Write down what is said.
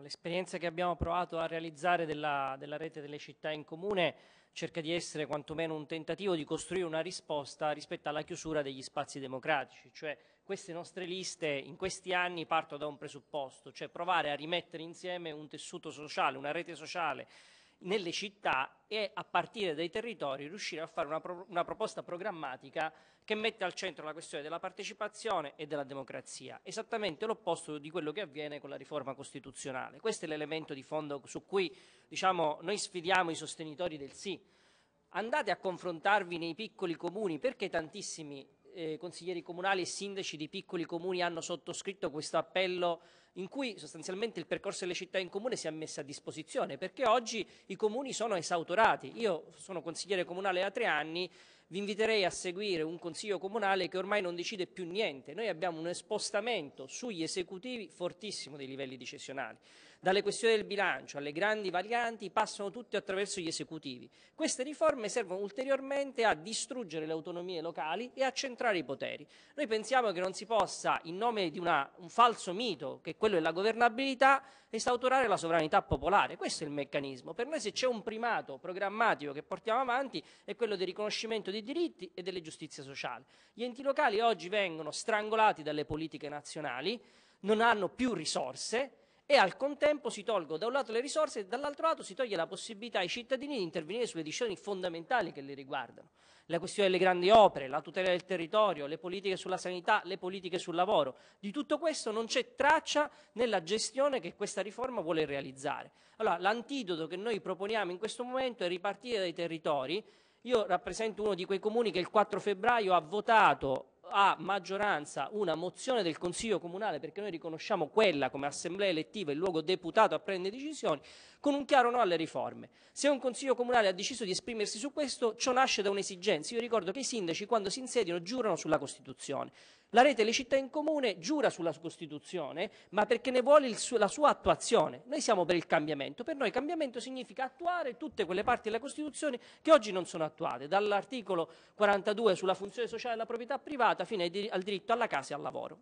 L'esperienza che abbiamo provato a realizzare della, della, rete delle città in comune cerca di essere quantomeno un tentativo di costruire una risposta rispetto alla chiusura degli spazi democratici, cioè queste nostre liste in questi anni partono da un presupposto, cioè provare a rimettere insieme un tessuto sociale, una rete sociale nelle città e a partire dai territori riuscire a fare una, pro una, proposta programmatica che mette al centro la questione della partecipazione e della democrazia, esattamente l'opposto di quello che avviene con la riforma costituzionale. Questo è l'elemento di fondo su cui diciamo, noi sfidiamo i sostenitori del sì. Andate a confrontarvi nei piccoli comuni, perché tantissimi eh, consiglieri comunali e sindaci di piccoli comuni hanno sottoscritto questo appello in cui sostanzialmente il percorso delle città in comune si è messo a disposizione, perché oggi i comuni sono esautorati. Io sono consigliere comunale da tre anni, vi inviterei a seguire un consiglio comunale che ormai non decide più niente. Noi abbiamo un spostamento sugli esecutivi fortissimo dei livelli decisionali. Dalle questioni del bilancio alle grandi varianti passano tutte attraverso gli esecutivi. Queste riforme servono ulteriormente a distruggere le autonomie locali e a centrare i poteri. Noi pensiamo che non si possa, in nome di una, un falso mito, che è quello è la governabilità, instaurare la sovranità popolare. Questo è il meccanismo. Per noi se c'è un primato programmatico che portiamo avanti è quello del riconoscimento dei diritti e delle giustizie sociali. Gli enti locali oggi vengono strangolati dalle politiche nazionali, non hanno più risorse, e al contempo si tolgono da un lato le risorse e dall'altro lato si toglie la possibilità ai cittadini di intervenire sulle decisioni fondamentali che li riguardano. La questione delle grandi opere, la tutela del territorio, le politiche sulla sanità, le politiche sul lavoro, di tutto questo non c'è traccia nella gestione che questa riforma vuole realizzare. Allora, l'antidoto che noi proponiamo in questo momento è ripartire dai territori. Io rappresento uno di quei comuni che il 4 febbraio ha votato a maggioranza una mozione del Consiglio Comunale, perché noi riconosciamo quella come assemblea elettiva, il luogo deputato a prendere decisioni, con un chiaro no alle riforme. Se un Consiglio Comunale ha deciso di esprimersi su questo, ciò nasce da un'esigenza. Io ricordo che i sindaci quando si insediano giurano sulla Costituzione. La rete Le città in comune giura sulla Costituzione, ma perché ne vuole su la sua attuazione. Noi siamo per il cambiamento. Per noi cambiamento significa attuare tutte quelle parti della Costituzione che oggi non sono attuate, dall'articolo 42 sulla funzione sociale della proprietà privata fino dir al diritto alla casa e al lavoro.